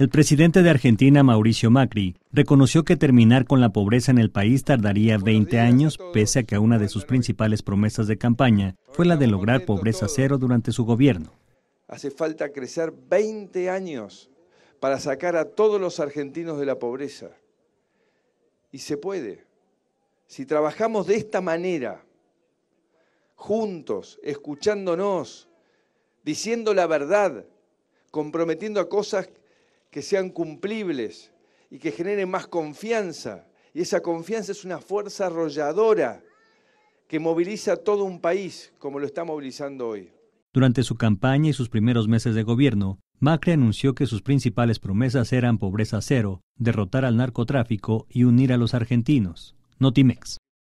El presidente de Argentina, Mauricio Macri, reconoció que terminar con la pobreza en el país tardaría 20 años, pese a que una de sus principales promesas de campaña fue la de lograr pobreza cero durante su gobierno. Hace falta crecer 20 años para sacar a todos los argentinos de la pobreza. Y se puede. Si trabajamos de esta manera, juntos, escuchándonos, diciendo la verdad, comprometiendo a cosas que sean cumplibles y que generen más confianza. Y esa confianza es una fuerza arrolladora que moviliza a todo un país como lo está movilizando hoy. Durante su campaña y sus primeros meses de gobierno, Macri anunció que sus principales promesas eran pobreza cero, derrotar al narcotráfico y unir a los argentinos. Notimex.